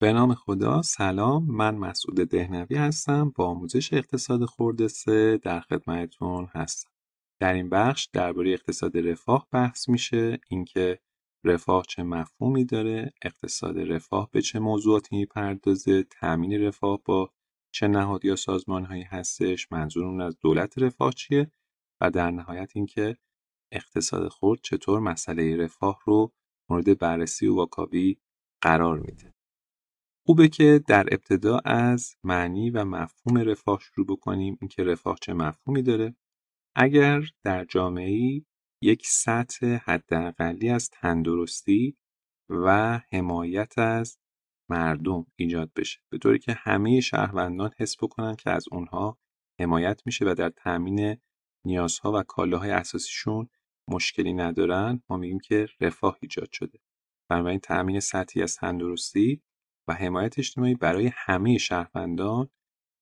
به نام خدا سلام من مسعود دهنوی هستم با آموزش اقتصاد خرد سه در خدمتتون هستم در این بخش درباره اقتصاد رفاه بحث میشه اینکه رفاه چه مفهومی داره اقتصاد رفاه به چه موضوعاتی پردازه تامین رفاه با چه نهاد یا سازمان هایی هستش منظورمون از دولت رفاه چیه و در نهایت اینکه اقتصاد خرد چطور مسئله رفاه رو مورد بررسی و واکاوی قرار میده خوبه که در ابتدا از معنی و مفهوم رفاه شروع بکنیم اینکه رفاه چه مفهومی داره اگر در جامعه یک سطح حداقلی از تندرستی و حمایت از مردم ایجاد بشه به طوری که همه شهروندان حس بکنن که از اونها حمایت میشه و در تامین نیازها و کالاهای اساسیشون مشکلی ندارن ما میگیم که رفاه ایجاد شده بنابراین تامین سطحی از تندرستی و حمایت اجتماعی برای همه شهروندان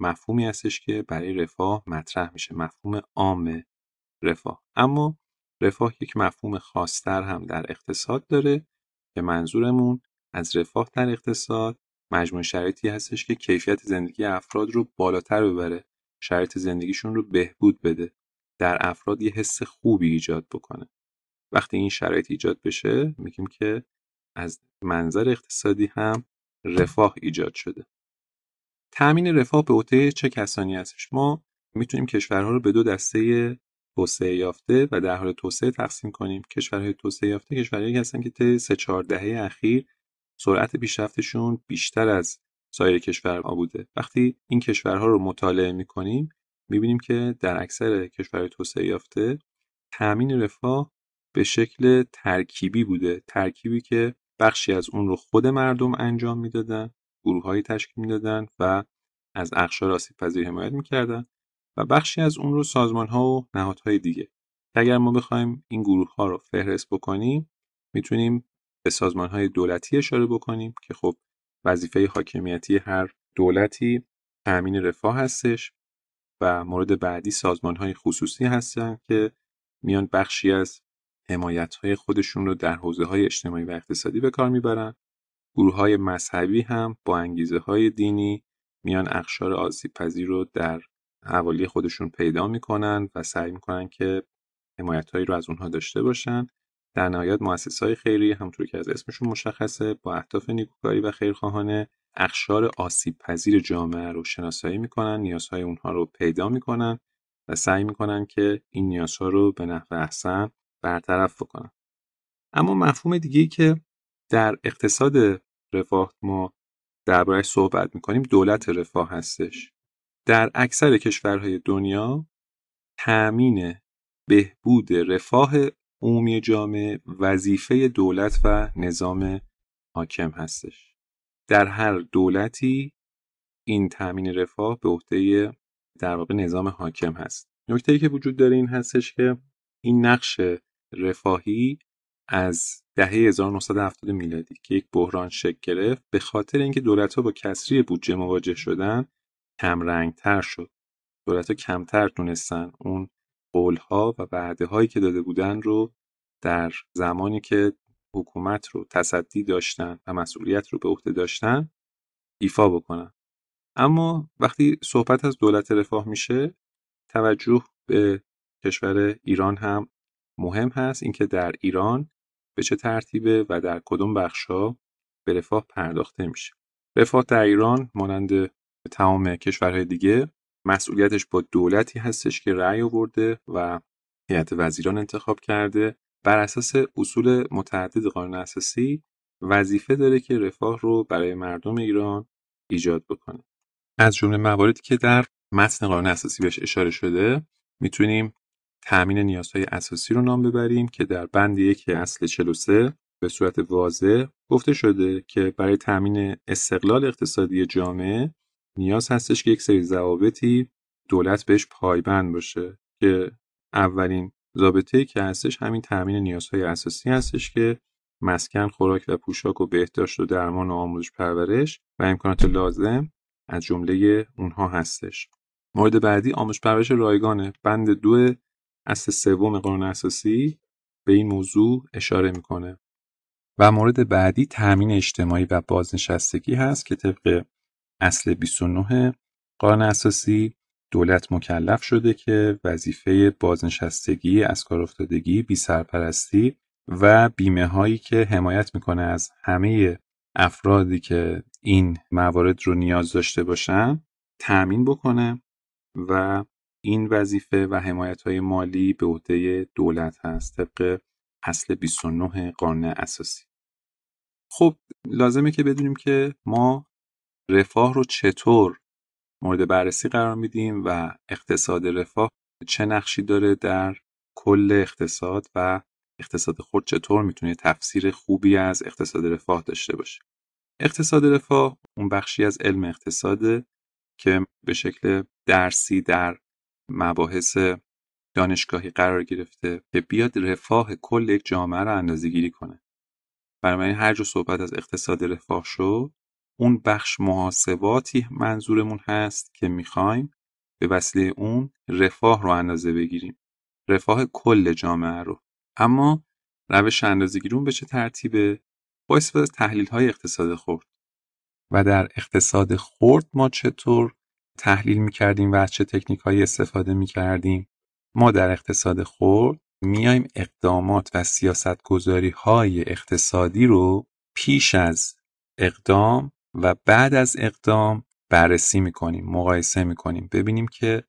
مفهومی هستش که برای رفاه مطرح میشه مفهوم عام رفاه اما رفاه یک مفهوم خاصتر هم در اقتصاد داره که منظورمون از رفاه در اقتصاد مجموع شرایطی هستش که کیفیت زندگی افراد رو بالاتر ببره شرایط زندگیشون رو بهبود بده در افراد یه حس خوبی ایجاد بکنه وقتی این شرایط ایجاد بشه میگیم که از منظر اقتصادی هم رفاه ایجاد شده تأمین رفاه به عهده چه کسانی هستش ما میتونیم کشورها رو به دو دسته توسعه یافته و در حال توسعه تقسیم کنیم کشورهای توسعه یافته کشورهایی هستن که طی سه 4 دهه اخیر سرعت پیشرفتشون بیشتر از سایر کشورها بوده وقتی این کشورها رو مطالعه میکنیم میبینیم که در اکثر کشورهای توسعه یافته تأمین رفاه به شکل ترکیبی بوده ترکیبی که بخشی از اون رو خود مردم انجام میدادن گروههایی تشکیل میدادن و از اخشار آسیب پذیر حمایت میکردن و بخشی از اون رو سازمان ها و نهادهای دیگه اگر ما بخوایم این گروه ها رو فهرست بکنیم میتونیم به سازمان های دولتی اشاره بکنیم که خب وظیفه حاکمیتی هر دولتی تأمین رفاه هستش و مورد بعدی سازمان های خصوصی هستن که میان بخشی از های خودشون رو در های اجتماعی و اقتصادی به کار میبرن های مذهبی هم با های دینی میان اقشار آسیب پذیر رو در حوالی خودشون پیدا میکنن و سعی میکنن که هایی رو از اونها داشته باشن در نهایت مؤسس های خیریه همطور که از اسمشون مشخصه با اهداف نیکوکاری و خیرخواهانه اخشار آسیب پذیر جامعه رو شناسایی میکنن نیازهای اونها رو پیدا میکنن و سعی میکنن که این نیازها رو به نحو احسن برطرف اما مفهوم دیگه که در اقتصاد رفاه ما دربارهش صحبت میکنیم دولت رفاه هستش در اکثر کشورهای دنیا تأمین بهبود رفاه عمومی جامعه وظیفه دولت و نظام حاکم هستش در هر دولتی این تأمین رفاه به عهده در واقع نظام حاکم هست نکته ای که وجود داره این هستش که این نقش رفاهی از دهه 1970 میلادی که یک بحران شکل گرفت به خاطر اینکه ها با کسری بودجه مواجه شدن کمرنگتر شد ها کمتر دونستن اون ها و وعده هایی که داده بودن رو در زمانی که حکومت رو تصدی داشتن و مسئولیت رو به عهده داشتن ایفا بکنن اما وقتی صحبت از دولت رفاه میشه توجه به کشور ایران هم مهم هست اینکه در ایران به چه ترتیبه و در کدوم بخشا به رفاه پرداخته میشه رفاه در ایران مانند تمام کشورهای دیگه مسئولیتش با دولتی هستش که رأی آورده و هیئت وزیران انتخاب کرده بر اساس اصول متعدد قانون اساسی وظیفه داره که رفاه رو برای مردم ایران ایجاد بکنه از جمله مواردی که در متن قانون اساسی بهش اشاره شده میتونیم تأمین نیازهای اساسی رو نام ببریم که در بند یک اصل 43 به صورت واضح گفته شده که برای تأمین استقلال اقتصادی جامعه نیاز هستش که یک سری ضوابطی دولت بهش پایبند باشه که اولین ضابطه که هستش همین تأمین نیازهای اساسی هستش که مسکن، خوراک و پوشاک و بهداشت و درمان و آموزش پرورش و امکانات لازم از جمله اونها هستش. مورد بعدی آموزش پرورش رایگانه. بند دو اصل سوم قانون اساسی به این موضوع اشاره میکنه و مورد بعدی تامین اجتماعی و بازنشستگی هست که طبق اصل 29 قانون اساسی دولت مکلف شده که وظیفه بازنشستگی از کار افتادگی بی سرپرستی و بیمه هایی که حمایت میکنه از همه افرادی که این موارد رو نیاز داشته باشن تأمین بکنه و این وظیفه و حمایت های مالی به عهده دولت هست طبق اصل 29 قانون اساسی خب لازمه که بدونیم که ما رفاه رو چطور مورد بررسی قرار میدیم و اقتصاد رفاه چه نقشی داره در کل اقتصاد و اقتصاد خود چطور میتونه تفسیر خوبی از اقتصاد رفاه داشته باشه اقتصاد رفاه اون بخشی از علم اقتصاده که به شکل درسی در مباحث دانشگاهی قرار گرفته که بیاد رفاه کل یک جامعه رو اندازه گیری کنه بنابراین هر جا صحبت از اقتصاد رفاه شد اون بخش محاسباتی منظورمون هست که میخوایم به وسیله اون رفاه رو اندازه بگیریم رفاه کل جامعه رو اما روش اندازه گیرون به چه ترتیبه با استفاده از تحلیل های اقتصاد خورد و در اقتصاد خورد ما چطور تحلیل میکردیم و از چه تکنیک هایی استفاده میکردیم ما در اقتصاد خرد میایم اقدامات و سیاست گذاری های اقتصادی رو پیش از اقدام و بعد از اقدام بررسی کنیم، مقایسه کنیم ببینیم که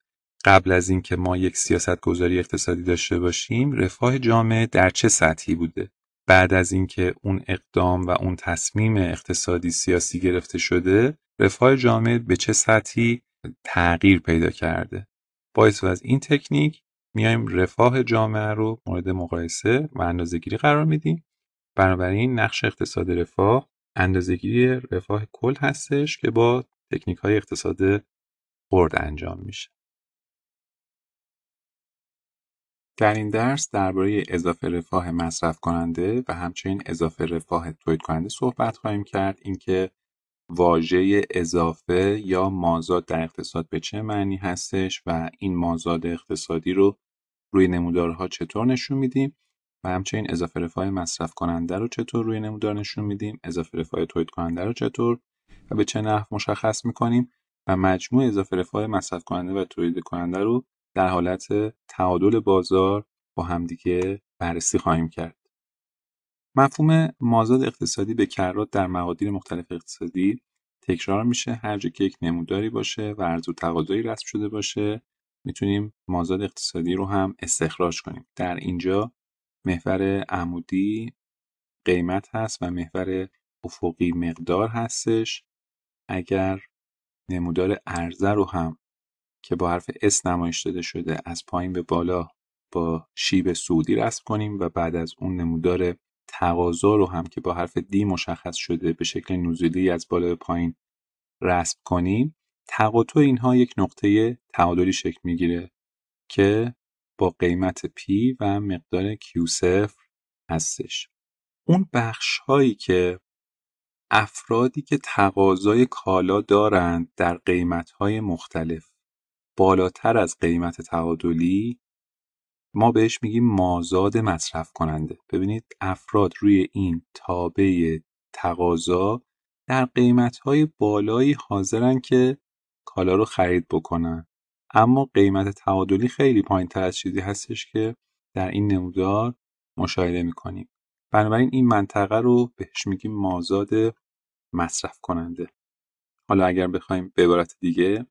قبل از اینکه ما یک سیاست گذاری اقتصادی داشته باشیم رفاه جامعه در چه سطحی بوده بعد از اینکه اون اقدام و اون تصمیم اقتصادی سیاسی گرفته شده رفاه جامعه به چه سطحی تغییر پیدا کرده با از این تکنیک میایم رفاه جامعه رو مورد مقایسه و اندازهگیری قرار میدیم بنابراین نقش اقتصاد رفاه اندازهگیری رفاه کل هستش که با تکنیک های اقتصاد خرد انجام میشه در این درس درباره اضافه رفاه مصرف کننده و همچنین اضافه رفاه تولید کننده صحبت خواهیم کرد اینکه واژه اضافه یا مازاد در اقتصاد به چه معنی هستش و این مازاد اقتصادی رو روی نمودارها چطور نشون میدیم و همچنین اضافه رفاه مصرف کننده رو چطور روی نمودار نشون میدیم اضافه رفاه تولید کننده رو چطور و به چه نحو مشخص میکنیم و مجموع اضافه رفاه مصرف کننده و تولید کننده رو در حالت تعادل بازار با همدیگه بررسی خواهیم کرد مفهوم مازاد اقتصادی به کرات در مقادیر مختلف اقتصادی تکرار میشه هر جا که یک نموداری باشه و عرض و تقاضایی رسم شده باشه میتونیم مازاد اقتصادی رو هم استخراج کنیم در اینجا محور عمودی قیمت هست و محور افقی مقدار هستش اگر نمودار ارزه رو هم که با حرف S نمایش داده شده از پایین به بالا با شیب سودی رسم کنیم و بعد از اون نمودار تقاضا رو هم که با حرف دی مشخص شده به شکل نزولی از بالا به پایین رسم کنیم تقاطع اینها یک نقطه تعادلی شکل میگیره که با قیمت P و مقدار Q0 هستش اون بخش هایی که افرادی که تقاضای کالا دارند در قیمت های مختلف بالاتر از قیمت تعادلی ما بهش میگیم مازاد مصرف کننده ببینید افراد روی این تابه تقاضا در قیمت های بالایی حاضرن که کالا رو خرید بکنن اما قیمت تعادلی خیلی پایین تر از چیزی هستش که در این نمودار مشاهده میکنیم بنابراین این منطقه رو بهش میگیم مازاد مصرف کننده حالا اگر بخوایم به عبارت دیگه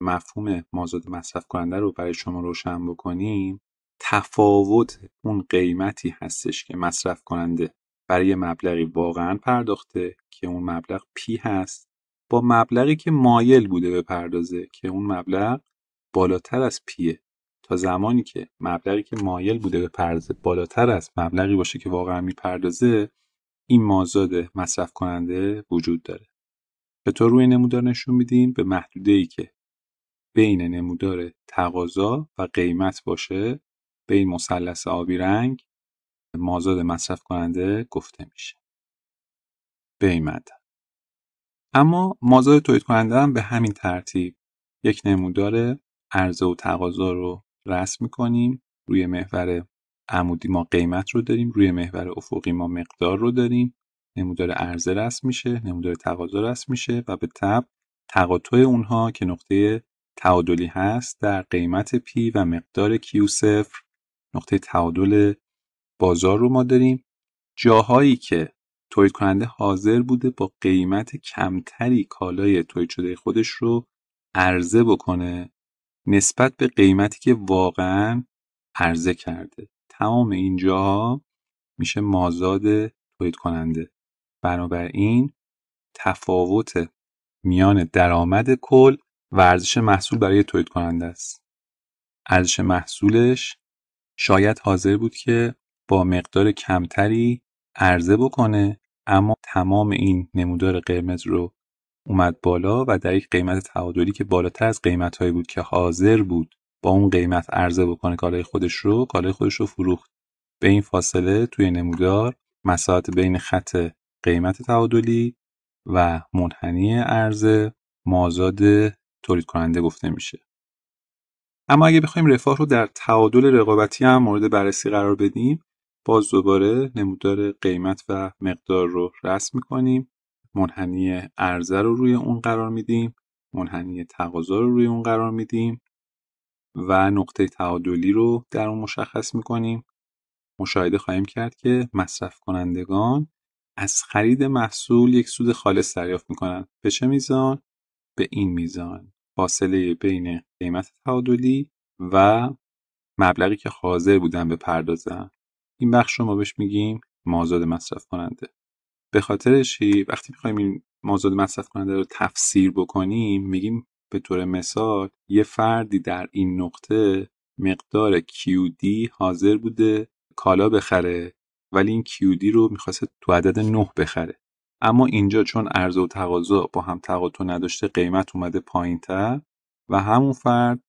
مفهوم مازاد مصرف کننده رو برای شما روشن بکنیم تفاوت اون قیمتی هستش که مصرف کننده برای مبلغی واقعا پرداخته که اون مبلغ پی هست با مبلغی که مایل بوده پردازه که اون مبلغ بالاتر از پیه تا زمانی که مبلغی که مایل بوده پردازه بالاتر از مبلغی باشه که واقعا میپردازه این مازاد مصرف کننده وجود داره چطور روی نمودار نشون میدیم به محدوده ای که بین نمودار تقاضا و قیمت باشه به این مثلث آبی رنگ مازاد مصرف کننده گفته میشه به این اما مازاد تولید کننده هم به همین ترتیب یک نمودار عرضه و تقاضا رو رسم میکنیم روی محور عمودی ما قیمت رو داریم روی محور افقی ما مقدار رو داریم نمودار عرضه رسم میشه نمودار تقاضا رسم میشه و به تب تقاطع اونها که نقطه تعادلی هست در قیمت پی و مقدار کیو نقطه تعادل بازار رو ما داریم جاهایی که تولید کننده حاضر بوده با قیمت کمتری کالای تولید شده خودش رو عرضه بکنه نسبت به قیمتی که واقعا عرضه کرده تمام این جاها میشه مازاد تولید کننده بنابراین تفاوت میان درآمد کل و ارزش محصول برای تولید کننده است ارزش محصولش شاید حاضر بود که با مقدار کمتری عرضه بکنه اما تمام این نمودار قرمز رو اومد بالا و در یک قیمت تعادلی که بالاتر از قیمت بود که حاضر بود با اون قیمت عرضه بکنه کالای خودش رو کالای خودش رو فروخت به این فاصله توی نمودار مساحت بین خط قیمت تعادلی و منحنی عرضه مازاد تولید کننده گفته میشه اما اگه بخوایم رفاه رو در تعادل رقابتی هم مورد بررسی قرار بدیم باز دوباره نمودار قیمت و مقدار رو رسم میکنیم منحنی عرضه رو روی اون قرار میدیم منحنی تقاضا رو روی اون قرار میدیم و نقطه تعادلی رو در اون مشخص میکنیم مشاهده خواهیم کرد که مصرف کنندگان از خرید محصول یک سود خالص دریافت میکنند به چه میزان به این میزان فاصله بین قیمت تعادلی و مبلغی که حاضر بودن پردازن. این بخش رو ما بهش میگیم مازاد مصرف کننده به خاطرشی وقتی میخوایم این مازاد مصرف کننده رو تفسیر بکنیم میگیم به طور مثال یه فردی در این نقطه مقدار QD حاضر بوده کالا بخره ولی این QD رو میخواست تو عدد 9 بخره اما اینجا چون عرضه و تقاضا با هم تقاطع نداشته قیمت اومده پایینتر و همون فرد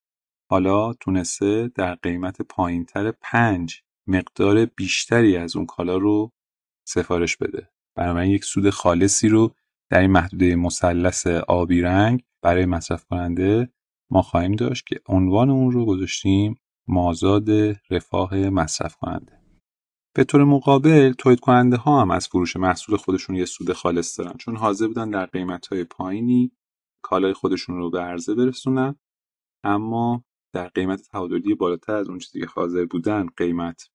حالا تونسته در قیمت پایینتر پنج مقدار بیشتری از اون کالا رو سفارش بده بنابراین یک سود خالصی رو در این محدوده مثلث آبی رنگ برای مصرف کننده ما خواهیم داشت که عنوان اون رو گذاشتیم مازاد رفاه مصرف کننده به طور مقابل تولید کننده ها هم از فروش محصول خودشون یه سود خالص دارن چون حاضر بودن در قیمت های پایینی کالای خودشون رو به عرضه برسونن اما در قیمت تعادلی بالاتر از اون چیزی که حاضر بودن قیمت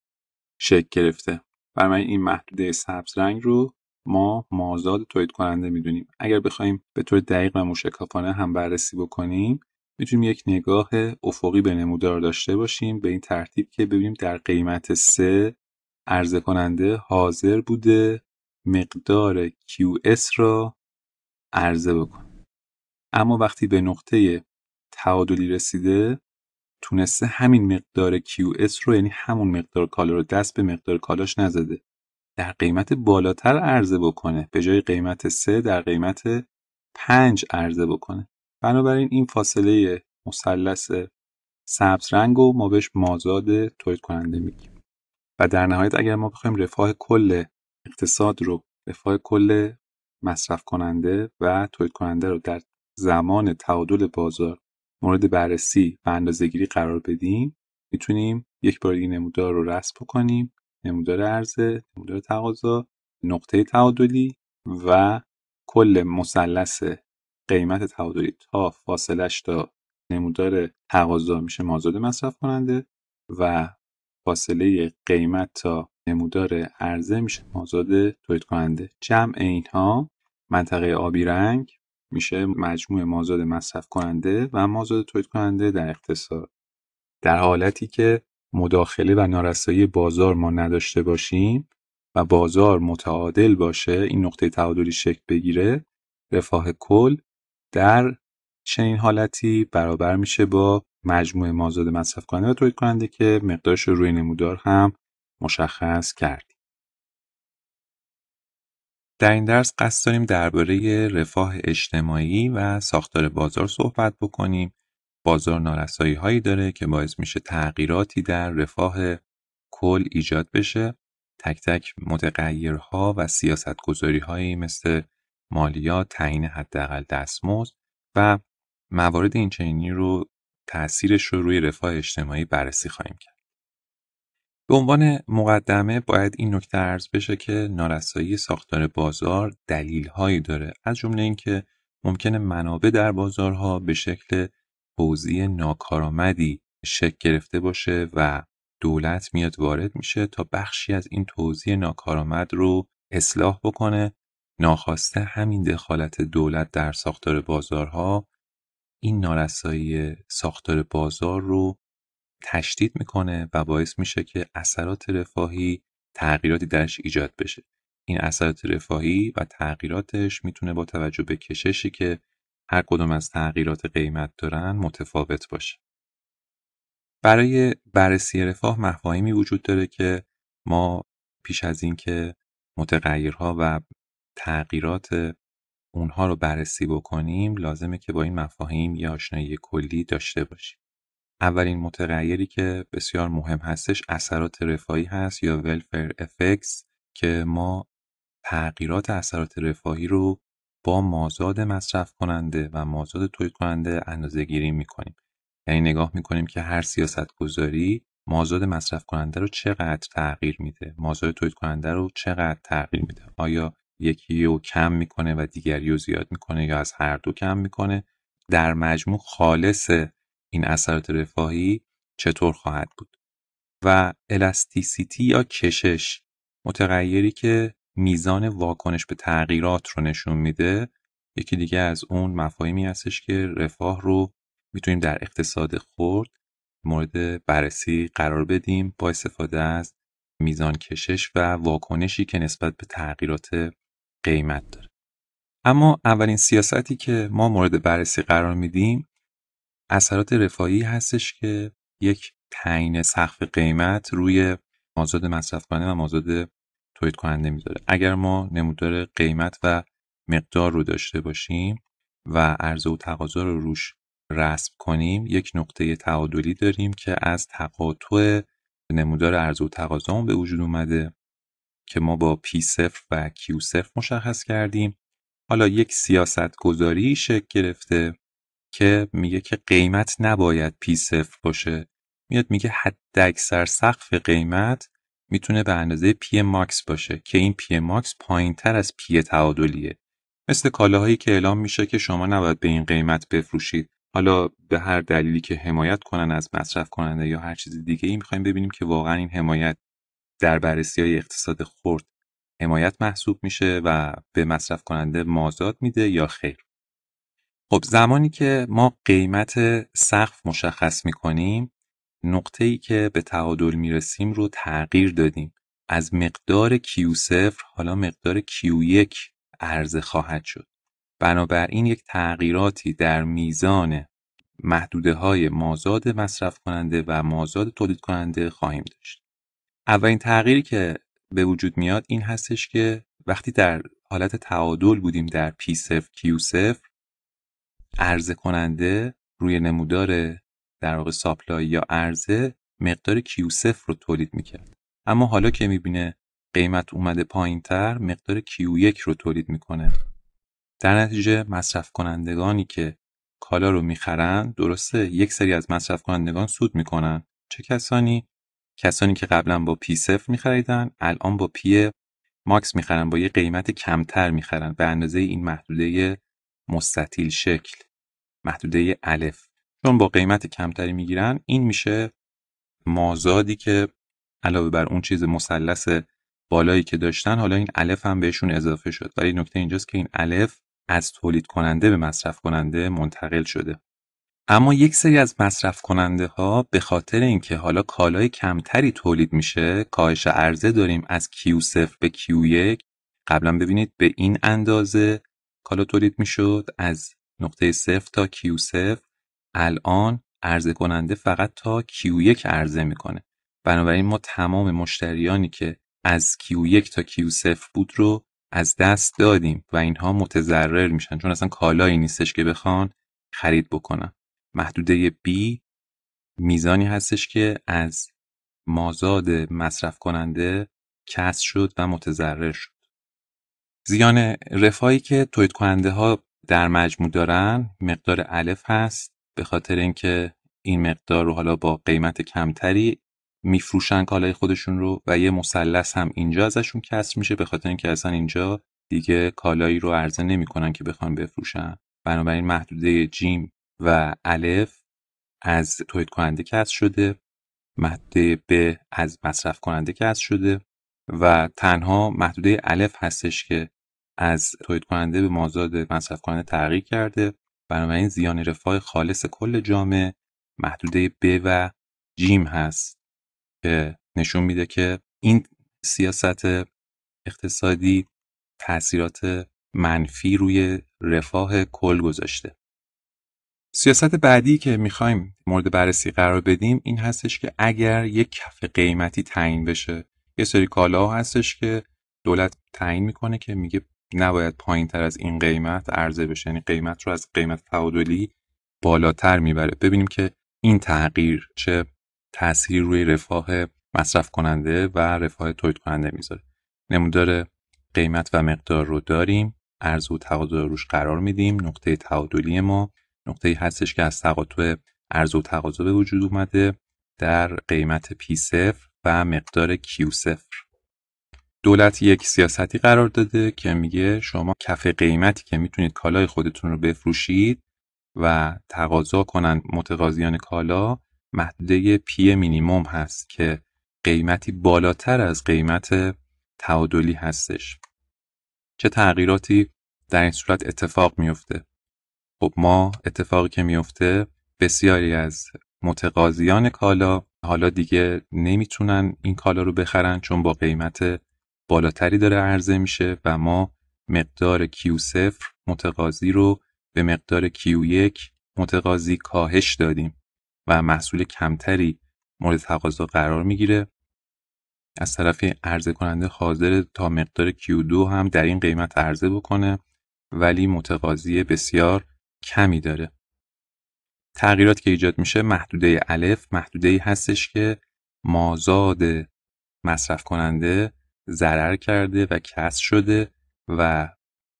شکل گرفته برای این محدوده سبز رنگ رو ما مازاد تولید کننده میدونیم اگر بخوایم به طور دقیق و مشکافانه هم بررسی بکنیم میتونیم یک نگاه افقی به نمودار داشته باشیم به این ترتیب که ببینیم در قیمت سه عرضه کننده حاضر بوده مقدار QS را عرضه بکنه اما وقتی به نقطه تعادلی رسیده تونسته همین مقدار QS رو یعنی همون مقدار کالا رو دست به مقدار کالاش نزده در قیمت بالاتر عرضه بکنه به جای قیمت 3 در قیمت 5 عرضه بکنه بنابراین این فاصله مثلث سبز رنگ و ما بهش مازاد تولید کننده میگیم و در نهایت اگر ما بخوایم رفاه کل اقتصاد رو رفاه کل مصرف کننده و تولید کننده رو در زمان تعادل بازار مورد بررسی و اندازهگیری قرار بدیم میتونیم یک بار این نمودار رو رسم بکنیم نمودار عرضه نمودار تقاضا نقطه تعادلی و کل مثلث قیمت تعادلی تا فاصلش تا نمودار تقاضا میشه مازاد مصرف کننده و فاصله قیمت تا نمودار عرضه میشه مازاد تولید کننده جمع اینها منطقه آبی رنگ میشه مجموع مازاد مصرف کننده و مازاد تولید کننده در اقتصاد در حالتی که مداخله و نارسایی بازار ما نداشته باشیم و بازار متعادل باشه این نقطه تعادلی شکل بگیره رفاه کل در چنین حالتی برابر میشه با مجموعه مازاد مصرف کننده و تولید کننده که مقدارش روی نمودار هم مشخص کردیم. در این درس قصد داریم درباره رفاه اجتماعی و ساختار بازار صحبت بکنیم. بازار نارسایی هایی داره که باعث میشه تغییراتی در رفاه کل ایجاد بشه. تک تک متغیرها و سیاست گذاری هایی مثل مالیات، تعیین حداقل دستمزد و موارد این چنینی رو تاثیرش رو روی رفاه اجتماعی بررسی خواهیم کرد. به عنوان مقدمه باید این نکته ارز بشه که نارسایی ساختار بازار دلیل هایی داره از جمله اینکه ممکنه منابع در بازارها به شکل حوزی ناکارآمدی شکل گرفته باشه و دولت میاد وارد میشه تا بخشی از این توضیح ناکارآمد رو اصلاح بکنه ناخواسته همین دخالت دولت در ساختار بازارها این نارسایی ساختار بازار رو تشدید میکنه و باعث میشه که اثرات رفاهی تغییراتی درش ایجاد بشه این اثرات رفاهی و تغییراتش میتونه با توجه به کششی که هر کدوم از تغییرات قیمت دارن متفاوت باشه برای بررسی رفاه مفاهیمی وجود داره که ما پیش از اینکه متغیرها و تغییرات اونها رو بررسی بکنیم لازمه که با این مفاهیم یه آشنایی کلی داشته باشیم. اولین متغیری که بسیار مهم هستش اثرات رفاهی هست یا ولفر افکس که ما تغییرات اثرات رفاهی رو با مازاد مصرف کننده و مازاد تولید کننده اندازه گیری میکنیم. یعنی نگاه میکنیم که هر سیاست گذاری مازاد مصرف کننده رو چقدر تغییر میده مازاد تولید کننده رو چقدر تغییر میده آیا یکی رو کم میکنه و دیگری رو زیاد میکنه یا از هر دو کم میکنه در مجموع خالص این اثرات رفاهی چطور خواهد بود و الاستیسیتی یا کشش متغیری که میزان واکنش به تغییرات رو نشون میده یکی دیگه از اون مفاهیمی هستش که رفاه رو میتونیم در اقتصاد خرد مورد بررسی قرار بدیم با استفاده از میزان کشش و واکنشی که نسبت به تغییرات قیمت داره اما اولین سیاستی که ما مورد بررسی قرار میدیم اثرات رفاهی هستش که یک تعیین سقف قیمت روی مازاد مصرف کننده و مازاد تولید کننده میذاره اگر ما نمودار قیمت و مقدار رو داشته باشیم و عرضه و تقاضا رو روش رسم کنیم یک نقطه تعادلی داریم که از تقاطع نمودار عرضه و تقاضا به وجود اومده که ما با P0 و Q0 مشخص کردیم حالا یک سیاست گذاری شکل گرفته که میگه که قیمت نباید P0 باشه میاد میگه حد اکثر سقف قیمت میتونه به اندازه پی ماکس باشه که این پی ماکس پایین تر از پی تعادلیه مثل کالاهایی که اعلام میشه که شما نباید به این قیمت بفروشید حالا به هر دلیلی که حمایت کنن از مصرف کننده یا هر چیز دیگه ای میخوایم ببینیم که واقعا این حمایت در بررسی اقتصاد خرد حمایت محسوب میشه و به مصرف کننده مازاد میده یا خیر خب زمانی که ما قیمت سقف مشخص میکنیم نقطه ای که به تعادل میرسیم رو تغییر دادیم از مقدار Q0 حالا مقدار Q1 عرضه خواهد شد بنابراین یک تغییراتی در میزان محدوده های مازاد مصرف کننده و مازاد تولید کننده خواهیم داشت اولین تغییری که به وجود میاد این هستش که وقتی در حالت تعادل بودیم در پی صفر کیو عرضه کننده روی نمودار در واقع ساپلای یا عرضه مقدار کیو صفر رو تولید میکرد اما حالا که میبینه قیمت اومده پایین تر مقدار کیو یک رو تولید میکنه در نتیجه مصرف کنندگانی که کالا رو میخرن درسته یک سری از مصرف کنندگان سود میکنن چه کسانی کسانی که قبلا با پی صفر خریدن الان با پی ماکس میخرن با یه قیمت کمتر میخرن به اندازه این محدوده مستطیل شکل محدوده الف چون با قیمت کمتری گیرن این میشه مازادی که علاوه بر اون چیز مثلث بالایی که داشتن حالا این الف هم بهشون اضافه شد ولی نکته اینجاست که این الف از تولید کننده به مصرف کننده منتقل شده اما یک سری از مصرف کننده ها به خاطر اینکه حالا کالای کمتری تولید میشه کاهش عرضه داریم از Q0 به Q1 قبلا ببینید به این اندازه کالا تولید میشد از نقطه 0 تا Q0 الان عرضه کننده فقط تا Q1 عرضه میکنه بنابراین ما تمام مشتریانی که از Q1 تا Q0 بود رو از دست دادیم و اینها متضرر میشن چون اصلا کالایی نیستش که بخوان خرید بکنن محدوده B میزانی هستش که از مازاد مصرف کننده کسر شد و متضرر شد. زیان رفایی که تولید کننده ها در مجموع دارن مقدار الف هست به خاطر اینکه این مقدار رو حالا با قیمت کمتری میفروشن کالای خودشون رو و یه مثلث هم اینجا ازشون کسر میشه به خاطر اینکه اصلا اینجا دیگه کالایی رو عرضه نمیکنن که بخوان بفروشن بنابراین محدوده جیم و الف از تولید کننده کسب شده مد ب از مصرف کننده کسب شده و تنها محدوده الف هستش که از تولید کننده به مازاد مصرف کننده تغییر کرده بنابراین زیان رفاه خالص کل جامعه محدوده ب و جیم هست که نشون میده که این سیاست اقتصادی تاثیرات منفی روی رفاه کل گذاشته سیاست بعدی که میخوایم مورد بررسی قرار بدیم این هستش که اگر یک کف قیمتی تعیین بشه یه سری کالا هستش که دولت تعیین میکنه که میگه نباید پایین تر از این قیمت عرضه بشه یعنی قیمت رو از قیمت تعادلی بالاتر میبره ببینیم که این تغییر چه تاثیر روی رفاه مصرف کننده و رفاه تولید کننده میذاره نمودار قیمت و مقدار رو داریم عرضه و تقاضا روش قرار میدیم نقطه تعادلی ما نقطه هستش که از تقاطع ارز و تقاضا به وجود اومده در قیمت پی صفر و مقدار کیو صفر دولت یک سیاستی قرار داده که میگه شما کف قیمتی که میتونید کالای خودتون رو بفروشید و تقاضا کنند متقاضیان کالا محدوده پی مینیموم هست که قیمتی بالاتر از قیمت تعادلی هستش چه تغییراتی در این صورت اتفاق میفته خب ما اتفاقی که میفته بسیاری از متقاضیان کالا حالا دیگه نمیتونن این کالا رو بخرن چون با قیمت بالاتری داره عرضه میشه و ما مقدار Q0 متقاضی رو به مقدار Q1 متقاضی کاهش دادیم و محصول کمتری مورد تقاضا قرار میگیره از طرف عرضه کننده حاضر تا مقدار Q2 هم در این قیمت عرضه بکنه ولی متقاضی بسیار کمی داره تغییرات که ایجاد میشه محدوده الف محدوده ای هستش که مازاد مصرف کننده ضرر کرده و کس شده و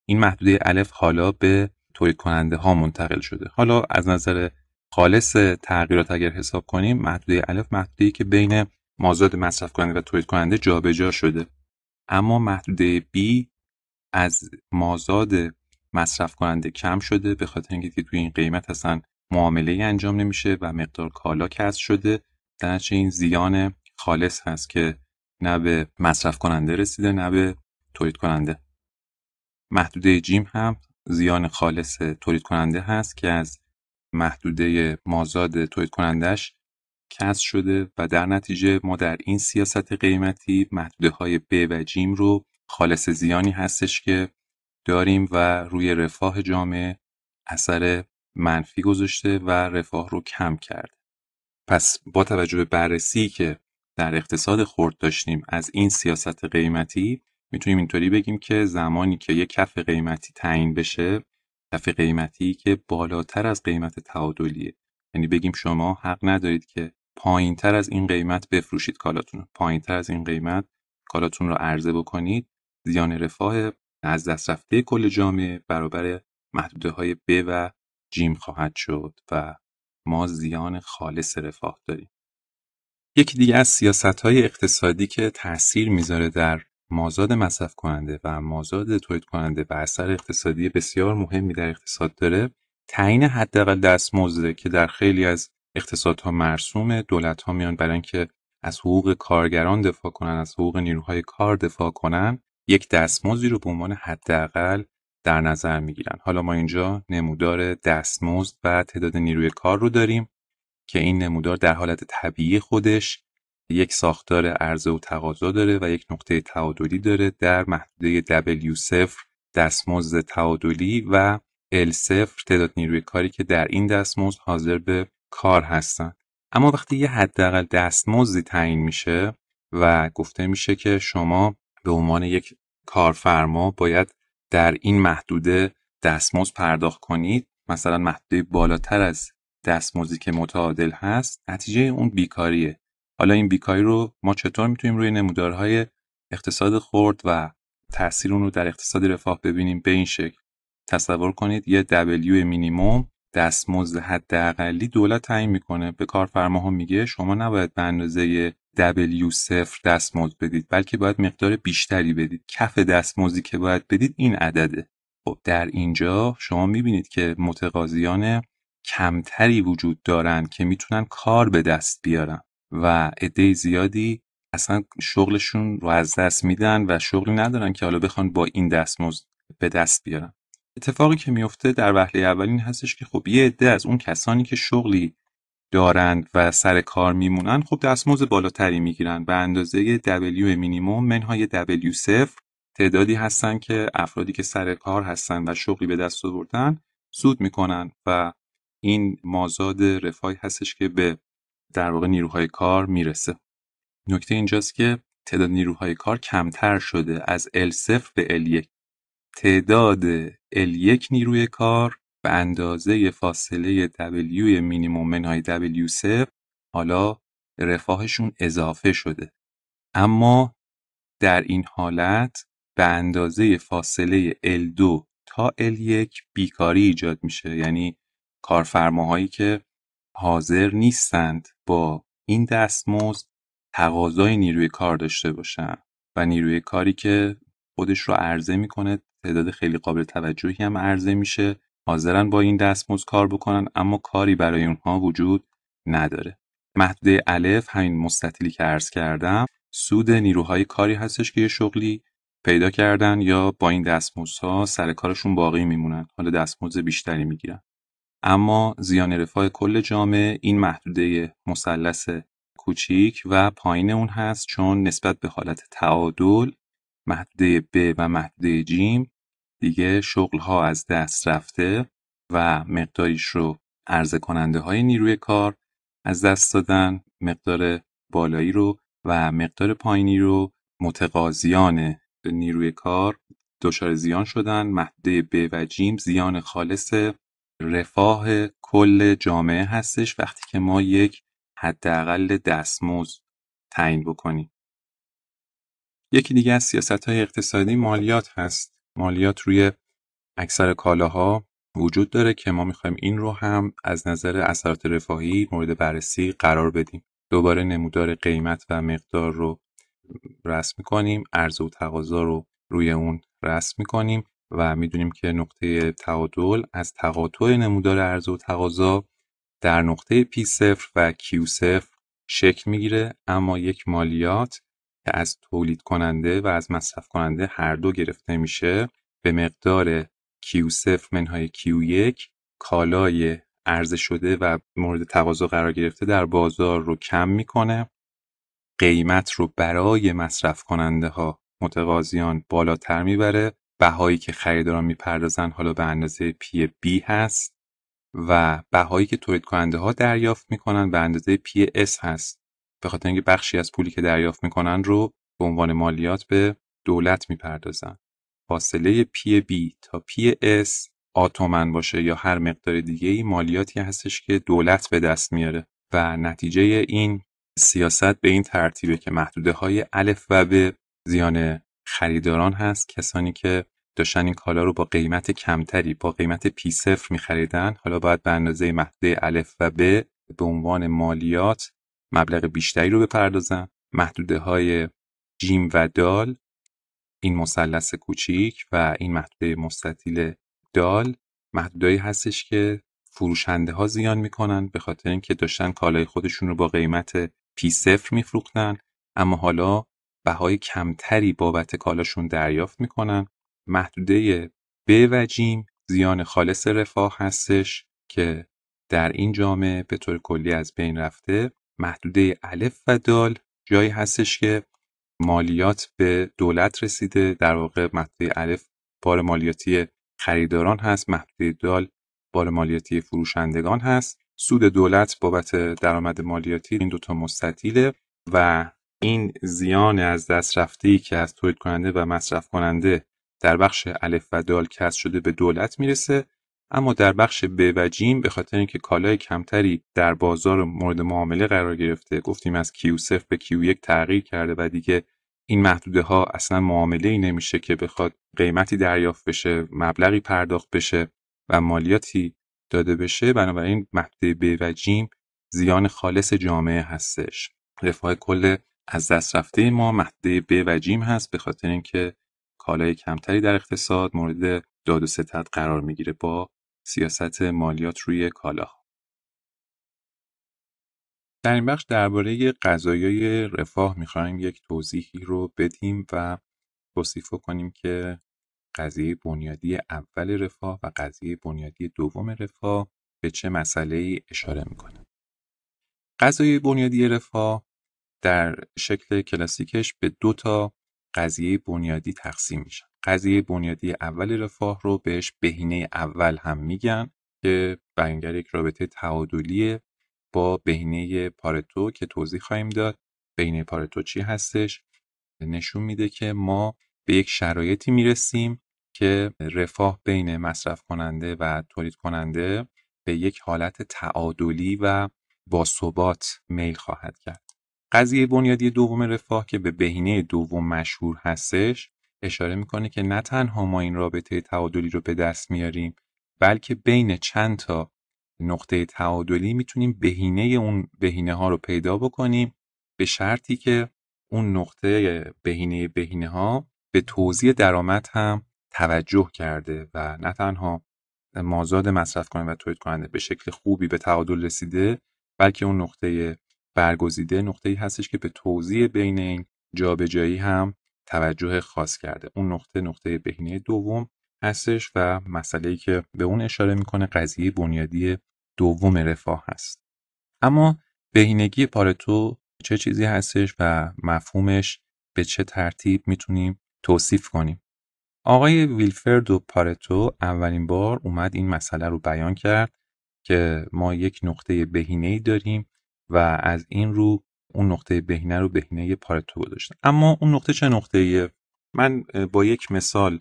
این محدوده الف حالا به تولید کننده ها منتقل شده حالا از نظر خالص تغییرات اگر حساب کنیم محدوده الف محدوده ای که بین مازاد مصرف کننده و تولید کننده جابجا شده اما محدوده بی از مازاد مصرف کننده کم شده به خاطر اینکه توی این قیمت اصلا معامله ای انجام نمیشه و مقدار کالا کسب شده در این زیان خالص هست که نه به مصرف کننده رسیده نه به تولید کننده محدوده جیم هم زیان خالص تولید کننده هست که از محدوده مازاد تولید کنندش کسر شده و در نتیجه ما در این سیاست قیمتی محدوده های ب و جیم رو خالص زیانی هستش که داریم و روی رفاه جامعه اثر منفی گذاشته و رفاه رو کم کرد. پس با توجه به بررسی که در اقتصاد خرد داشتیم از این سیاست قیمتی میتونیم اینطوری بگیم که زمانی که یک کف قیمتی تعیین بشه کف قیمتی که بالاتر از قیمت تعادلیه یعنی بگیم شما حق ندارید که پایین تر از این قیمت بفروشید کالاتون پایین تر از این قیمت کالاتون رو عرضه بکنید زیان رفاه از دست رفته کل جامعه برابر محدوده های ب و جیم خواهد شد و ما زیان خالص رفاه داریم یکی دیگه از سیاست های اقتصادی که تاثیر میذاره در مازاد مصرف کننده و مازاد تولید کننده و اثر اقتصادی بسیار مهمی در اقتصاد داره تعیین حداقل دستمزده که در خیلی از اقتصادها مرسوم دولت ها میان برای اینکه از حقوق کارگران دفاع کنن از حقوق نیروهای کار دفاع کنن یک دستمزدی رو به عنوان حداقل در نظر میگیرن حالا ما اینجا نمودار دستمزد و تعداد نیروی کار رو داریم که این نمودار در حالت طبیعی خودش یک ساختار عرضه و تقاضا داره و یک نقطه تعادلی داره در محدوده W0 دستمزد تعادلی و L0 تعداد نیروی کاری که در این دستمزد حاضر به کار هستن اما وقتی یه حداقل دستمزدی تعیین میشه و گفته میشه که شما به عنوان یک کارفرما باید در این محدوده دستمزد پرداخت کنید مثلا محدوده بالاتر از دستمزدی که متعادل هست نتیجه اون بیکاریه حالا این بیکاری رو ما چطور میتونیم روی نمودارهای اقتصاد خرد و تاثیر اون رو در اقتصاد رفاه ببینیم به این شکل تصور کنید یه دبلیو مینیموم دستمزد حداقلی دولت تعیین میکنه به کارفرماها میگه شما نباید به اندازه W0 دستمزد بدید بلکه باید مقدار بیشتری بدید کف دستمزدی که باید بدید این عدده خب در اینجا شما میبینید که متقاضیان کمتری وجود دارند که میتونن کار به دست بیارن و عده زیادی اصلا شغلشون رو از دست میدن و شغلی ندارن که حالا بخوان با این دستمزد به دست بیارن اتفاقی که میفته در وهله اول این هستش که خب یه عده از اون کسانی که شغلی دارند و سر کار میمونن خب دستمزد بالاتری میگیرن به اندازه W مینیموم منهای W صفر تعدادی هستن که افرادی که سر کار هستن و شغلی به دست آوردن سود میکنن و این مازاد رفای هستش که به در واقع نیروهای کار میرسه نکته اینجاست که تعداد نیروهای کار کمتر شده از L0 به L1 تعداد L1 نیروی کار به اندازه فاصله W مینیموم منهای W0 حالا رفاهشون اضافه شده اما در این حالت به اندازه فاصله L2 تا L1 بیکاری ایجاد میشه یعنی کارفرماهایی که حاضر نیستند با این دستمزد تقاضای نیروی کار داشته باشن و نیروی کاری که خودش رو عرضه میکنه تعداد خیلی قابل توجهی هم عرضه میشه حاضرن با این دستمزد کار بکنن اما کاری برای اونها وجود نداره محدوده الف همین مستطیلی که عرض کردم سود نیروهای کاری هستش که یه شغلی پیدا کردن یا با این دستمزدها سر کارشون باقی میمونن حالا دستموز بیشتری میگیرن اما زیان رفاه کل جامعه این محدوده مثلث کوچیک و پایین اون هست چون نسبت به حالت تعادل محدوده ب و محدوده جیم دیگه ها از دست رفته و مقداریش رو عرضه کننده های نیروی کار از دست دادن مقدار بالایی رو و مقدار پایینی رو متقاضیان نیروی کار دچار زیان شدن محده ب و جیم زیان خالص رفاه کل جامعه هستش وقتی که ما یک حداقل دستموز تعیین بکنیم یکی دیگه از سیاست های اقتصادی مالیات هست مالیات روی اکثر کالاها وجود داره که ما میخوایم این رو هم از نظر اثرات رفاهی مورد بررسی قرار بدیم دوباره نمودار قیمت و مقدار رو رسم میکنیم عرضه و تقاضا رو روی اون رسم میکنیم و میدونیم که نقطه تعادل از تقاطع نمودار عرضه و تقاضا در نقطه P0 و Q0 شکل میگیره اما یک مالیات که از تولید کننده و از مصرف کننده هر دو گرفته میشه به مقدار Q0 منهای Q1 کالای عرضه شده و مورد تقاضا قرار گرفته در بازار رو کم میکنه قیمت رو برای مصرف کننده ها متقاضیان بالاتر میبره بهایی که خریداران میپردازن حالا به اندازه پی بی هست و بهایی که تولید کننده ها دریافت میکنن به اندازه پی اس هست به خاطر اینکه بخشی از پولی که دریافت میکنن رو به عنوان مالیات به دولت میپردازن فاصله پی بی تا پی اس آتومن باشه یا هر مقدار دیگه ای مالیاتی هستش که دولت به دست میاره و نتیجه این سیاست به این ترتیبه که محدوده های الف و به زیان خریداران هست کسانی که داشتن این کالا رو با قیمت کمتری با قیمت پی صفر می حالا باید به اندازه محدوده الف و ب به عنوان مالیات مبلغ بیشتری رو بپردازم محدوده های جیم و دال این مثلث کوچیک و این محدوده مستطیل دال محدوده‌ای هستش که فروشنده ها زیان میکنن به خاطر اینکه داشتن کالای خودشون رو با قیمت پی صفر میفروختن اما حالا بهای کمتری بابت کالاشون دریافت میکنن محدوده ب و جیم زیان خالص رفاه هستش که در این جامعه به طور کلی از بین رفته محدوده الف و دال جایی هستش که مالیات به دولت رسیده در واقع محدوده الف بار مالیاتی خریداران هست محدوده دال بار مالیاتی فروشندگان هست سود دولت بابت درآمد مالیاتی این دوتا مستطیله و این زیان از دست رفته ای که از تولید کننده و مصرف کننده در بخش الف و دال کسب شده به دولت میرسه اما در بخش ب و به خاطر اینکه کالای کمتری در بازار مورد معامله قرار گرفته گفتیم از کیو به کیو یک تغییر کرده و دیگه این محدوده ها اصلا معامله ای نمیشه که بخواد قیمتی دریافت بشه مبلغی پرداخت بشه و مالیاتی داده بشه بنابراین محدوده ب و زیان خالص جامعه هستش رفاه کل از دست رفته ما محدوده ب و هست به خاطر اینکه کالای کمتری در اقتصاد مورد داد و ستد قرار میگیره با سیاست مالیات روی کالا در این بخش درباره غذایای رفاه میخوایم یک توضیحی رو بدیم و توصیف کنیم که قضیه بنیادی اول رفاه و قضیه بنیادی دوم رفاه به چه مسئله ای اشاره میکنه. قضیه بنیادی رفاه در شکل کلاسیکش به دو تا قضیه بنیادی تقسیم میشن. قضیه بنیادی اول رفاه رو بهش بهینه اول هم میگن که بنگر یک رابطه تعادلی با بهینه پارتو که توضیح خواهیم داد بهینه پارتو چی هستش نشون میده که ما به یک شرایطی میرسیم که رفاه بین مصرف کننده و تولید کننده به یک حالت تعادلی و با میل خواهد کرد قضیه بنیادی دوم رفاه که به بهینه دوم مشهور هستش اشاره میکنه که نه تنها ما این رابطه تعادلی رو به دست میاریم بلکه بین چند تا نقطه تعادلی میتونیم بهینه اون بهینه ها رو پیدا بکنیم به شرطی که اون نقطه بهینه بهینه ها به توضیح درآمد هم توجه کرده و نه تنها مازاد مصرف کننده و تولید کننده به شکل خوبی به تعادل رسیده بلکه اون نقطه برگزیده نقطه‌ای هستش که به توضیح بین این جابجایی هم توجه خاص کرده اون نقطه نقطه بهینه دوم هستش و مسئله که به اون اشاره میکنه قضیه بنیادی دوم رفاه هست اما بهینگی پارتو چه چیزی هستش و مفهومش به چه ترتیب میتونیم توصیف کنیم آقای ویلفرد و پارتو اولین بار اومد این مسئله رو بیان کرد که ما یک نقطه بهینه داریم و از این رو اون نقطه بهینه رو بهینه پارتو داشتن اما اون نقطه چه نقطه ایه؟ من با یک مثال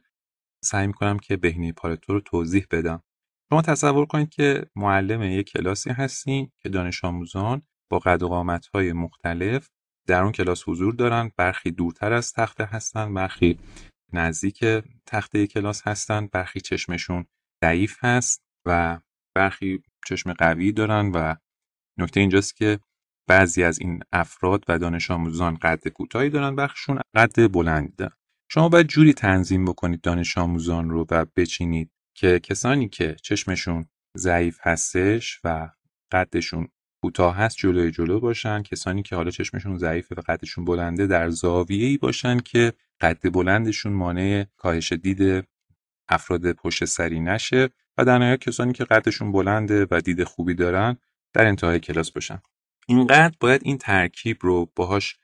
سعی میکنم که بهینه پارتو رو توضیح بدم شما تصور کنید که معلم یک کلاسی هستین که دانش آموزان با قد و مختلف در اون کلاس حضور دارن برخی دورتر از تخته هستن برخی نزدیک تخته کلاس هستن برخی چشمشون ضعیف هست و برخی چشم قوی دارن و نکته اینجاست که بعضی از این افراد و دانش آموزان قد کوتاهی دارن بخشون قد بلند دارن شما باید جوری تنظیم بکنید دانش آموزان رو و بچینید که کسانی که چشمشون ضعیف هستش و قدشون کوتاه هست جلوی جلو باشن کسانی که حالا چشمشون ضعیف و قدشون بلنده در زاویه ای باشن که قد بلندشون مانع کاهش دید افراد پشت سری نشه و در نهایت کسانی که قدشون بلنده و دید خوبی دارن در انتهای کلاس باشن اینقدر باید این ترکیب رو باهاش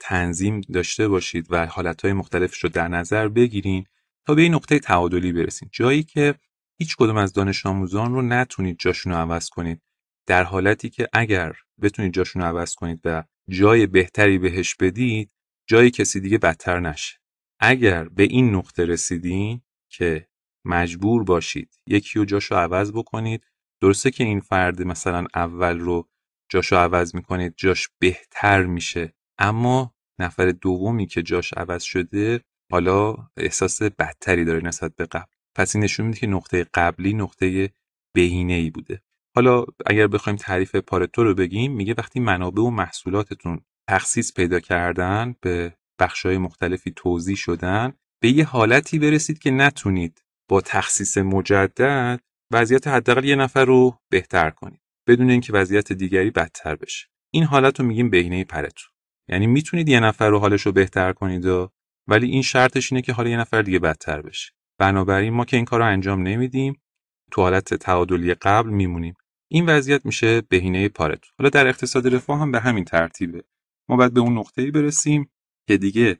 تنظیم داشته باشید و حالتهای مختلفش رو در نظر بگیرید تا به این نقطه تعادلی برسید جایی که هیچ کدوم از دانش آموزان رو نتونید جاشون رو عوض کنید در حالتی که اگر بتونید جاشون رو عوض کنید و جای بهتری بهش بدید جای کسی دیگه بدتر نشه اگر به این نقطه رسیدین که مجبور باشید یکی رو جاشو عوض بکنید درسته که این فرد مثلا اول رو جاشو عوض میکنید جاش بهتر میشه اما نفر دومی که جاش عوض شده حالا احساس بدتری داره نسبت به قبل پس این نشون میده که نقطه قبلی نقطه بهینه ای بوده حالا اگر بخوایم تعریف پارتو رو بگیم میگه وقتی منابع و محصولاتتون تخصیص پیدا کردن به بخشهای مختلفی توضیح شدن به یه حالتی برسید که نتونید با تخصیص مجدد وضعیت حداقل یه نفر رو بهتر کنید بدون اینکه وضعیت دیگری بدتر بشه این حالت رو میگیم بهینه پرتو یعنی میتونید یه نفر رو حالش رو بهتر کنید و ولی این شرطش اینه که حال یه نفر دیگه بدتر بشه بنابراین ما که این کار رو انجام نمیدیم تو حالت تعادلی قبل میمونیم این وضعیت میشه بهینه پارتو حالا در اقتصاد رفاه هم به همین ترتیبه ما باید به اون نقطه‌ای برسیم که دیگه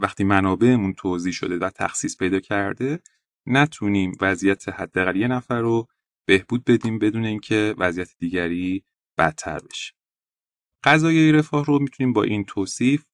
وقتی منابعمون توضیح شده و تخصیص پیدا کرده نتونیم وضعیت حداقل یه نفر رو بهبود بدیم بدون اینکه وضعیت دیگری بدتر بشه قضایه رفاه رو میتونیم با این توصیف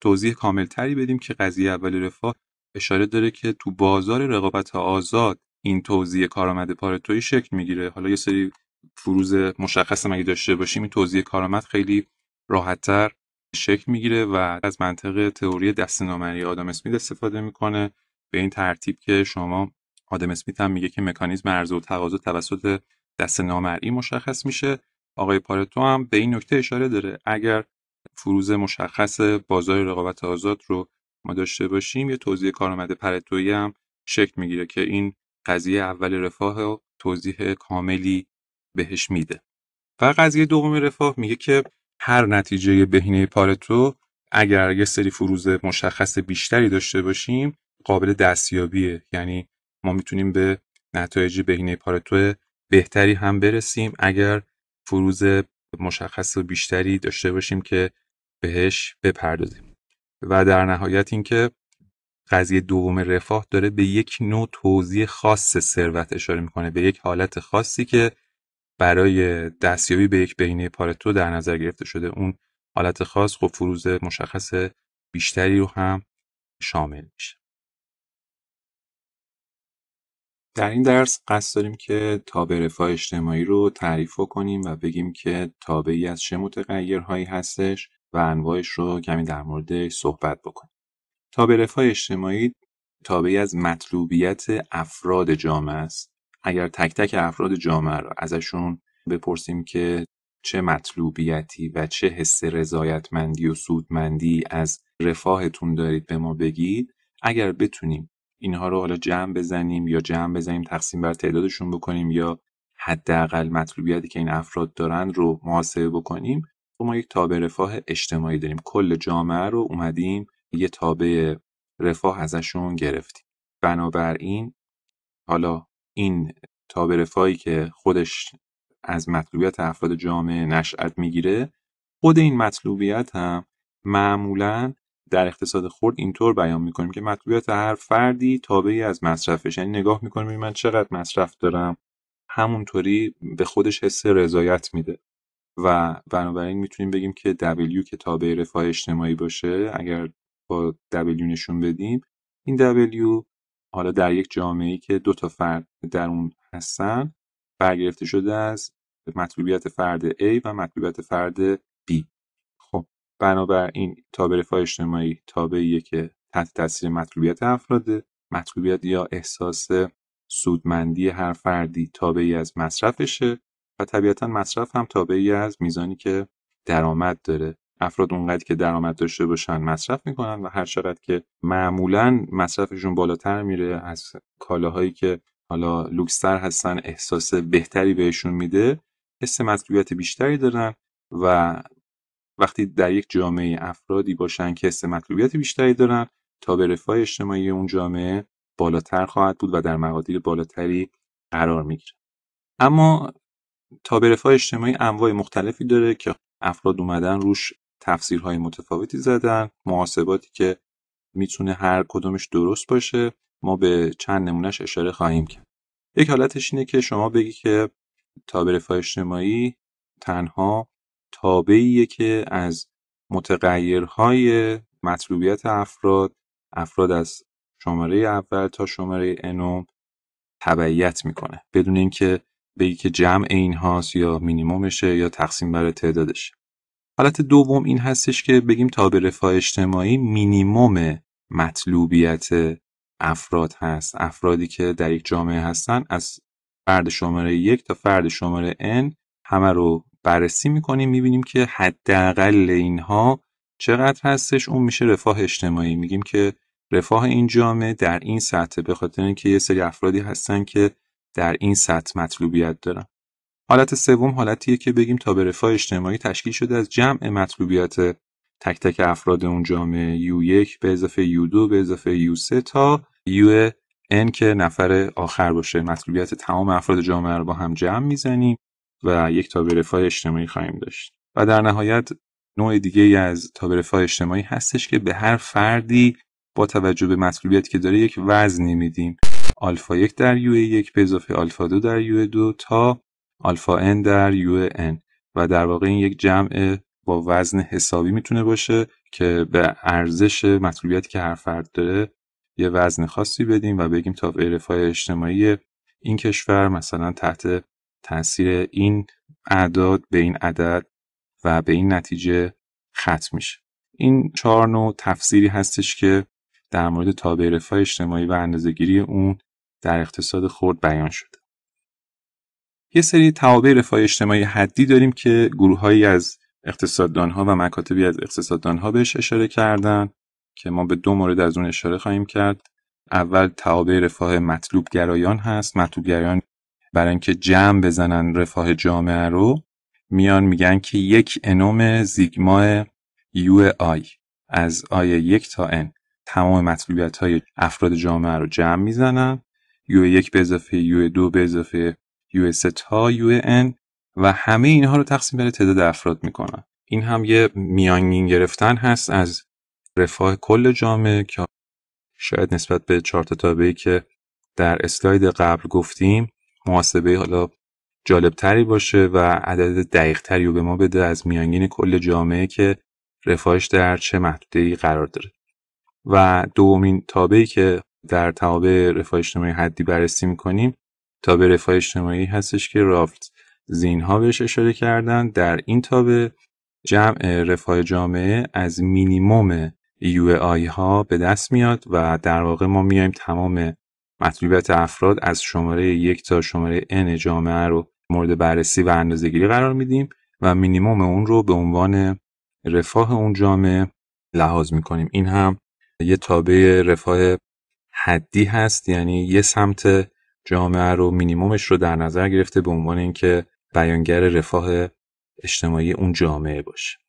توضیح کاملتری بدیم که قضیه اول رفاه اشاره داره که تو بازار رقابت آزاد این توضیح کارآمد پارتوی شکل میگیره حالا یه سری فروز مشخص مگه داشته باشیم این توضیح کارآمد خیلی راحتتر شکل میگیره و از منطق تئوری نامری آدم اسمید استفاده میکنه به این ترتیب که شما آدم اسمیت هم میگه که مکانیزم عرضه و تقاضا توسط دست نامرئی مشخص میشه آقای پارتو هم به این نکته اشاره داره اگر فروز مشخص بازار رقابت آزاد رو ما داشته باشیم یه توضیح کارآمد پارتویی هم شکل میگیره که این قضیه اول رفاه و توضیح کاملی بهش میده و قضیه دوم رفاه میگه که هر نتیجه بهینه پارتو اگر یه سری فروز مشخص بیشتری داشته باشیم قابل دستیابیه یعنی ما میتونیم به نتایج بهینه پارتو بهتری هم برسیم اگر فروز مشخص و بیشتری داشته باشیم که بهش بپردازیم و در نهایت اینکه قضیه دوم رفاه داره به یک نوع توضیح خاص ثروت اشاره میکنه به یک حالت خاصی که برای دستیابی به یک بهینه پارتو در نظر گرفته شده اون حالت خاص خب فروز مشخص بیشتری رو هم شامل میشه در این درس قصد داریم که تابع رفاه اجتماعی رو تعریف کنیم و بگیم که تابعی از چه متغیرهایی هستش و انواعش رو کمی در موردش صحبت بکنیم. تابع رفاه اجتماعی تابعی از مطلوبیت افراد جامعه است. اگر تک تک افراد جامعه رو ازشون بپرسیم که چه مطلوبیتی و چه حس رضایتمندی و سودمندی از رفاهتون دارید به ما بگید اگر بتونیم اینها رو حالا جمع بزنیم یا جمع بزنیم تقسیم بر تعدادشون بکنیم یا حداقل مطلوبیتی که این افراد دارن رو محاسبه بکنیم و خب ما یک تابع رفاه اجتماعی داریم کل جامعه رو اومدیم یه تابع رفاه ازشون گرفتیم بنابراین حالا این تابع رفاهی که خودش از مطلوبیت افراد جامعه نشأت میگیره خود این مطلوبیت هم معمولا در اقتصاد خرد اینطور بیان میکنیم که مطلوبیت هر فردی تابعی از مصرفش یعنی نگاه میکنیم من چقدر مصرف دارم همونطوری به خودش حس رضایت میده و بنابراین میتونیم بگیم که W که تابع رفاه اجتماعی باشه اگر با W نشون بدیم این W حالا در یک جامعه که دو تا فرد در اون هستن برگرفته شده از مطلوبیت فرد A و مطلوبیت فرد B بنابراین تاب رفاه اجتماعی تابعیه که تحت تاثیر مطلوبیت افراده مطلوبیت یا احساس سودمندی هر فردی تابعی از مصرفشه و طبیعتا مصرف هم تابعی از میزانی که درآمد داره افراد اونقدر که درآمد داشته باشن مصرف میکنن و هر چقدر که معمولا مصرفشون بالاتر میره از کالاهایی که حالا لوکستر هستن احساس بهتری بهشون میده حس مطلوبیت بیشتری دارن و وقتی در یک جامعه افرادی باشن که حس مطلوبیت بیشتری دارن تا به اجتماعی اون جامعه بالاتر خواهد بود و در مقادیر بالاتری قرار میگیره اما تا به اجتماعی انواع مختلفی داره که افراد اومدن روش تفسیرهای متفاوتی زدن محاسباتی که میتونه هر کدومش درست باشه ما به چند نمونهش اشاره خواهیم کرد یک حالتش اینه که شما بگی که تا به اجتماعی تنها تابعیه که از متغیرهای مطلوبیت افراد افراد از شماره اول تا شماره انوم تبعیت میکنه بدون اینکه بگی که جمع این هاست یا مینیمومشه یا تقسیم بر تعدادش حالت دوم این هستش که بگیم تا رفاه اجتماعی مینیموم مطلوبیت افراد هست افرادی که در یک جامعه هستن از فرد شماره یک تا فرد شماره N همه رو بررسی میکنیم میبینیم که حداقل اینها چقدر هستش اون میشه رفاه اجتماعی میگیم که رفاه این جامعه در این سطح به خاطر اینکه یه سری افرادی هستن که در این سطح مطلوبیت دارن حالت سوم حالتیه که بگیم تا به رفاه اجتماعی تشکیل شده از جمع مطلوبیت تک تک افراد اون جامعه U1 به اضافه U2 به اضافه U3 تا UN که نفر آخر باشه مطلوبیت تمام افراد جامعه رو با هم جمع میزنیم و یک تابع رفاه اجتماعی خواهیم داشت و در نهایت نوع دیگه از تابع رفاه اجتماعی هستش که به هر فردی با توجه به مسئولیتی که داره یک وزنی میدیم آلفا یک در یو یک به اضافه آلفا دو در یو دو تا آلفا ان در یو ان و در واقع این یک جمع با وزن حسابی میتونه باشه که به ارزش مسئولیتی که هر فرد داره یه وزن خاصی بدیم و بگیم تابع رفاه اجتماعی این کشور مثلا تحت تاثیر این اعداد به این عدد و به این نتیجه ختم میشه این چهار نوع تفسیری هستش که در مورد تابع رفاه اجتماعی و اندازهگیری اون در اقتصاد خرد بیان شده یه سری توابع رفاه اجتماعی حدی داریم که گروههایی از اقتصاددانها و مکاتبی از اقتصاددانها بهش اشاره کردن که ما به دو مورد از اون اشاره خواهیم کرد اول توابع رفاه مطلوب گرایان هست مطلوب گرایان برای اینکه جمع بزنن رفاه جامعه رو میان میگن که یک انوم زیگما یو آی از آی یک تا ان تمام مطلوبیت های افراد جامعه رو جمع میزنن یو یک به اضافه یو دو به اضافه یو سه تا یو ان و همه اینها رو تقسیم بر تعداد افراد میکنن این هم یه میانگین گرفتن هست از رفاه کل جامعه که شاید نسبت به چارت تابعی که در اسلاید قبل گفتیم محاسبه حالا تری باشه و عدد تری رو به ما بده از میانگین کل جامعه که رفاهش در چه محدوده قرار داره و دومین تابعی که در تابع رفاه اجتماعی حدی بررسی میکنیم تابع رفاه اجتماعی هستش که رافت زینها بهش اشاره کردن در این تابع جمع رفاه جامعه از مینیموم یو ها به دست میاد و در واقع ما میایم تمام مطلوبیت افراد از شماره یک تا شماره n جامعه رو مورد بررسی و اندازهگیری قرار میدیم و مینیموم اون رو به عنوان رفاه اون جامعه لحاظ میکنیم این هم یه تابع رفاه حدی هست یعنی یه سمت جامعه رو مینیمومش رو در نظر گرفته به عنوان اینکه بیانگر رفاه اجتماعی اون جامعه باشه